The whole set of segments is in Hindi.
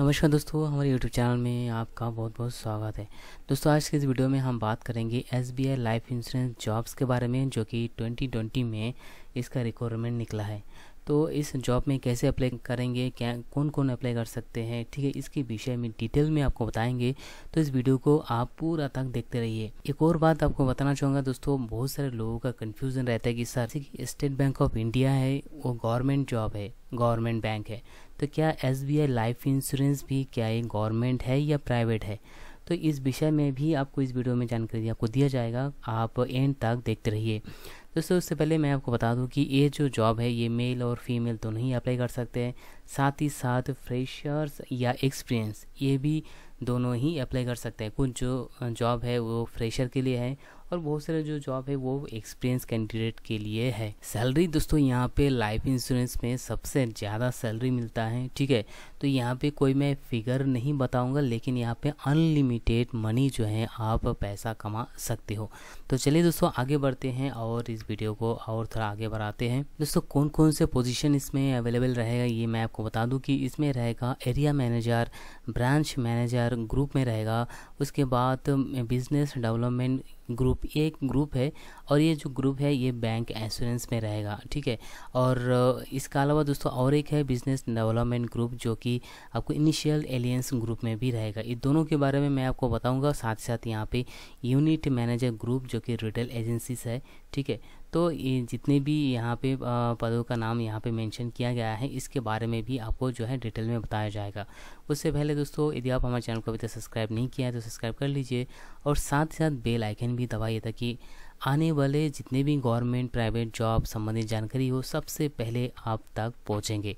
नमस्कार दोस्तों हमारे YouTube चैनल में आपका बहुत बहुत स्वागत है दोस्तों आज के इस वीडियो में हम बात करेंगे S B I life insurance jobs के बारे में जो कि 2020 में इसका रिक्वायरमेंट निकला है तो इस जॉब में कैसे अप्लाई करेंगे क्या कौन कौन अप्लाई कर सकते हैं ठीक है इसके विषय में डिटेल में आपको बताएंगे तो इस वीडियो को आप पूरा तक देखते रहिए एक और बात आपको बताना चाहूँगा दोस्तों बहुत सारे लोगों का कन्फ्यूज़न रहता है कि sir State Bank of India है वो गवर्नमेंट जॉब है गवर्नमेंट बैंक है तो क्या एस लाइफ इंश्योरेंस भी क्या ये गवर्नमेंट है या प्राइवेट है तो इस विषय में भी आपको इस वीडियो में जानकारी आपको दिया जाएगा आप एंड तक देखते रहिए दोस्तों उससे पहले मैं आपको बता दूं कि ये जो जॉब है ये मेल और फीमेल तो नहीं अप्लाई कर सकते हैं साथ ही साथ फ्रेशर्स या एक्सपीरियंस ये भी दोनों ही अप्लाई कर सकते हैं कुछ जो जॉब है वो फ्रेशर के लिए है और बहुत सारे जो जॉब है वो एक्सपीरियंस कैंडिडेट के लिए है सैलरी दोस्तों यहाँ पे लाइफ इंश्योरेंस में सबसे ज़्यादा सैलरी मिलता है ठीक है तो यहाँ पे कोई मैं फिगर नहीं बताऊँगा लेकिन यहाँ पे अनलिमिटेड मनी जो है आप पैसा कमा सकते हो तो चलिए दोस्तों आगे बढ़ते हैं और इस वीडियो को और थोड़ा आगे बढ़ाते हैं दोस्तों कौन कौन से पोजिशन इसमें अवेलेबल रहेगा ये मैं आपको बता दूँ कि इसमें रहेगा area manager branch manager group में रहेगा उसके बाद बिजनेस डेवलपमेंट ग्रुप ये एक ग्रुप है और ये जो ग्रुप है ये बैंक इंश्योरेंस में रहेगा ठीक है और इसका अलावा दोस्तों और एक है बिजनेस डेवलपमेंट ग्रुप जो कि आपको इनिशियल एलियंस ग्रुप में भी रहेगा ये दोनों के बारे में मैं आपको बताऊंगा साथ साथ यहाँ पे यूनिट मैनेजर ग्रुप जो कि रिटेल एजेंसीज है ठीक है तो ये जितने भी यहाँ पे पदों का नाम यहाँ पे मेंशन किया गया है इसके बारे में भी आपको जो है डिटेल में बताया जाएगा उससे पहले दोस्तों यदि आप हमारे चैनल को अभी तक सब्सक्राइब नहीं किया है तो सब्सक्राइब कर लीजिए और साथ ही साथ बेल आइकन भी दबाइए ताकि आने वाले जितने भी गवर्नमेंट प्राइवेट जॉब संबंधित जानकारी हो सबसे पहले आप तक पहुँचेंगे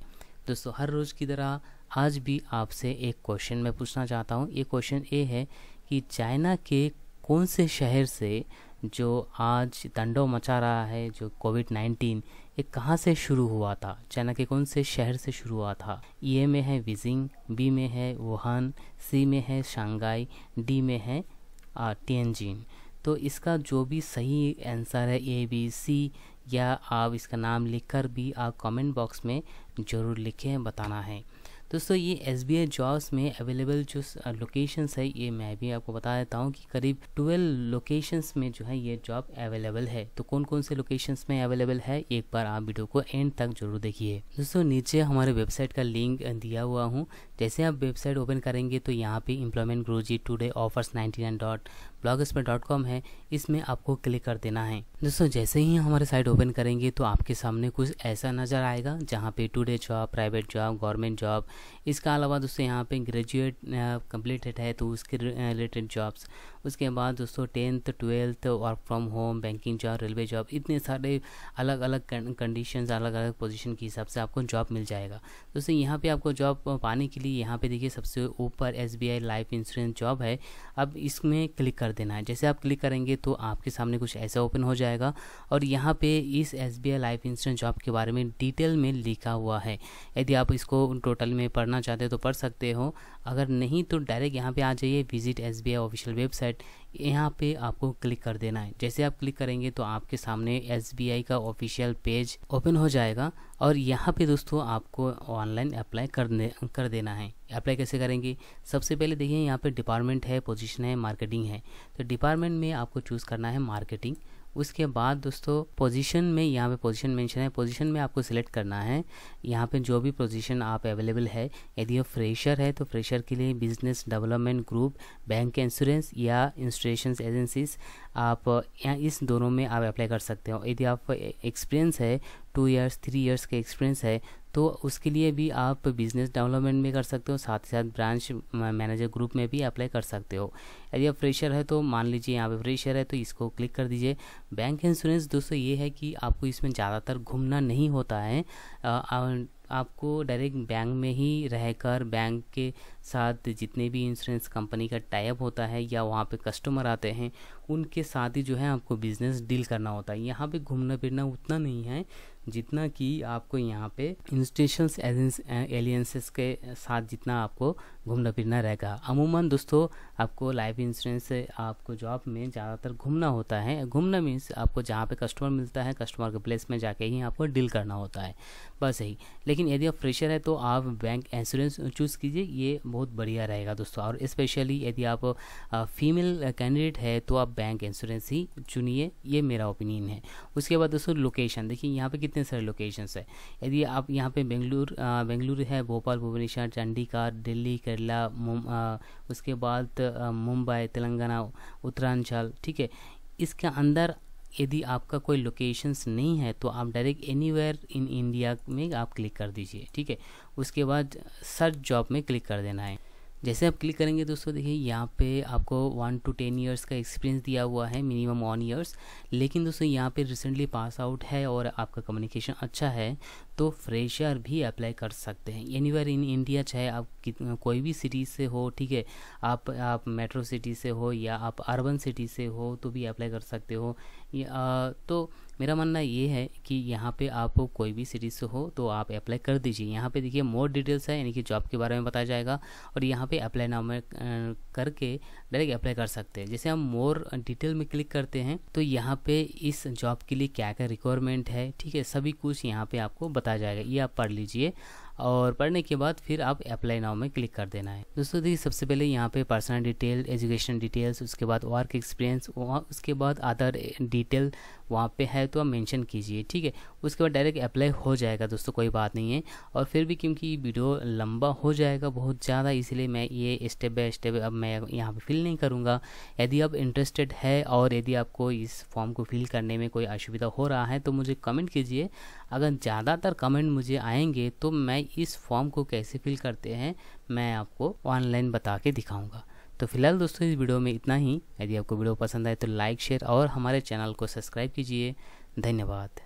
दोस्तों हर रोज़ की तरह आज भी आपसे एक क्वेश्चन मैं पूछना चाहता हूँ ये क्वेश्चन ये है कि चाइना के कौन से शहर से जो आज दंडो मचा रहा है जो कोविड नाइन्टीन ये कहाँ से शुरू हुआ था चाइना के कौन से शहर से शुरू हुआ था ए में है बीजिंग बी में है वुहान सी में है शंघाई डी में है टेंजिन तो इसका जो भी सही आंसर है ए बी सी या आप इसका नाम लिखकर भी आप कमेंट बॉक्स में ज़रूर लिखें बताना है दोस्तों ये एस बी जॉब्स में अवेलेबल जो लोकेशंस है ये मैं भी आपको बता देता हूँ कि करीब ट्वेल्व लोकेशंस में जो है ये जॉब अवेलेबल है तो कौन कौन से लोकेशंस में अवेलेबल है एक बार आप वीडियो को एंड तक जरूर देखिए दोस्तों नीचे हमारे वेबसाइट का लिंक दिया हुआ हूँ जैसे आप वेबसाइट ओपन करेंगे तो यहाँ पे एम्प्लॉयमेंट ग्रोजी today offers ninety nine dot blogspot dot com है इसमें आपको क्लिक कर देना है दोस्तों जैसे ही हमारे साइट ओपन करेंगे तो आपके सामने कुछ ऐसा नज़र आएगा जहाँ पे today job private job government job इसके अलावा दोस्तों यहाँ पे ग्रेजुएट कम्प्लीटेड है तो उसके रिलेटेड जॉब्स उसके बाद दोस्तों tenth twelfth work from home banking job railway job इतने सारे अलग अलग कंडीशन अलग अलग पोजिशन के हिसाब से आपको जॉब मिल जाएगा दोस्तों यहाँ पर आपको जॉब पाने के लिए यहाँ पर देखिए सबसे ऊपर एस लाइफ इंश्योरेंस जॉब है अब इसमें क्लिक कर देना है जैसे आप क्लिक करेंगे तो आपके सामने कुछ ऐसा ओपन हो जाएगा और यहाँ पे इस एस लाइफ इंश्योरेंस जॉब के बारे में डिटेल में लिखा हुआ है यदि आप इसको टोटल में पढ़ना चाहते हो तो पढ़ सकते हो अगर नहीं तो डायरेक्ट यहाँ पे आ जाइए visit S B I official website यहाँ पे आपको क्लिक कर देना है जैसे आप क्लिक करेंगे तो आपके सामने एस बी आई का ऑफिशियल पेज ओपन हो जाएगा और यहाँ पे दोस्तों आपको ऑनलाइन अप्लाई करने कर देना है अप्लाई कैसे करेंगे सबसे पहले देखिए यहाँ पे डिपार्टमेंट है पोजीशन है मार्केटिंग है तो डिपार्टमेंट में आपको चूज़ करना है मार्केटिंग उसके बाद दोस्तों पोजीशन में यहाँ पे पोजीशन मेंशन है पोजीशन में आपको सिलेक्ट करना है यहाँ पे जो भी पोजीशन आप अवेलेबल है यदि वो फ्रेशर है तो फ्रेशर के लिए business development group bank insurance या इंस्टॉलेशन एजेंसीज आप इस दोनों में आप अप्लाई कर सकते हो यदि आप एक्सपीरियंस है टू ईयर्स थ्री ईयर्स का एक्सपीरियंस है तो उसके लिए भी आप बिज़नेस डेवलपमेंट में कर सकते हो साथ ही साथ ब्रांच मैनेजर ग्रुप में भी अप्लाई कर सकते हो यदि आप फ्रेशर है तो मान लीजिए यहाँ पे फ्रेशर है तो इसको क्लिक कर दीजिए बैंक इंश्योरेंस दोस्तों ये है कि आपको इसमें ज़्यादातर घूमना नहीं होता है आ, आ, आपको डायरेक्ट बैंक में ही रहकर बैंक के साथ जितने भी इंश्योरेंस कंपनी का टाइप होता है या वहाँ पे कस्टमर आते हैं उनके साथ ही जो है आपको बिज़नेस डील करना होता है यहाँ पे घूमना फिरना उतना नहीं है जितना कि आपको यहाँ पे इंस्टेशंस एलियंसेस के साथ जितना आपको घूमना फिरना रहेगा अमूमन दोस्तों आपको लाइफ इंश्योरेंस आपको जॉब में ज़्यादातर घूमना होता है घूमना मीन्स आपको जहाँ पे कस्टमर मिलता है कस्टमर के प्लेस में जाके ही आपको डील करना होता है बस यही लेकिन यदि आप फ्रेशर है तो आप बैंक इंश्योरेंस चूज़ कीजिए ये बहुत बहुत बढ़िया रहेगा दोस्तों और स्पेशली यदि आप फीमेल कैंडिडेट है तो आप बैंक इंश्योरेंस ही चुनिए ये मेरा ओपिनियन है उसके बाद दोस्तों लोकेशन देखिए यहाँ पे कितने सारे लोकेशंस है यदि आप यहाँ पे बेंगलुरु बेंगलुरु है भोपाल भुवनेश्वर चंडीगढ़ दिल्ली केरला उसके बाद मुंबई तेलंगाना उत्तरांचल ठीक है इसके अंदर यदि आपका कोई लोकेशंस नहीं है तो आप डायरेक्ट एनी इन इंडिया में आप क्लिक कर दीजिए ठीक है उसके बाद सर्च जॉब में क्लिक कर देना है जैसे आप क्लिक करेंगे दोस्तों देखिए यहाँ पे आपको वन टू टेन ईयर्स का एक्सपीरियंस दिया हुआ है मिनिमम वन ईयर्स लेकिन दोस्तों यहाँ पे रिसेंटली पास आउट है और आपका कम्युनिकेशन अच्छा है तो फ्रेशर भी अप्लाई कर सकते हैं एनी इन इंडिया चाहे आप कोई भी सिटी से हो ठीक है आप आप मेट्रो सिटी से हो या आप अर्बन सिटी से हो तो भी अप्लाई कर सकते हो या, आ, तो मेरा मानना ये है कि यहाँ पे आप कोई भी सीरीज से हो तो आप अप्लाई कर दीजिए यहाँ पे देखिए मोर डिटेल्स है यानी कि जॉब के बारे में बताया जाएगा और यहाँ पे अप्लाई नाम करके डायरेक्ट अप्लाई कर सकते हैं जैसे हम मोर डिटेल में क्लिक करते हैं तो यहाँ पे इस जॉब के लिए क्या क्या रिक्वायरमेंट है ठीक है सभी कुछ यहाँ पे आपको बताया जाएगा ये आप पढ़ लीजिए और पढ़ने के बाद फिर आप अप्लाई नाव में क्लिक कर देना है दोस्तों देखिए सबसे पहले यहाँ पे पर्सनल डिटेल एजुकेशन डिटेल्स उसके बाद वर्क एक्सपीरियंस वहाँ उसके बाद अदर डिटेल वहाँ पे है तो आप मेंशन कीजिए ठीक है उसके बाद डायरेक्ट अप्लाई हो जाएगा दोस्तों कोई बात नहीं है और फिर भी क्योंकि वीडियो लंबा हो जाएगा बहुत ज़्यादा इसलिए मैं ये स्टेप बाय स्टेप अब मैं यहाँ पर फिल नहीं करूँगा यदि आप इंटरेस्टेड है और यदि आपको इस फॉर्म को फिल करने में कोई असुविधा हो रहा है तो मुझे कमेंट कीजिए अगर ज़्यादातर कमेंट मुझे आएंगे तो मैं इस फॉर्म को कैसे फिल करते हैं मैं आपको ऑनलाइन बता के दिखाऊँगा तो फिलहाल दोस्तों इस वीडियो में इतना ही यदि आपको वीडियो पसंद आए तो लाइक शेयर और हमारे चैनल को सब्सक्राइब कीजिए धन्यवाद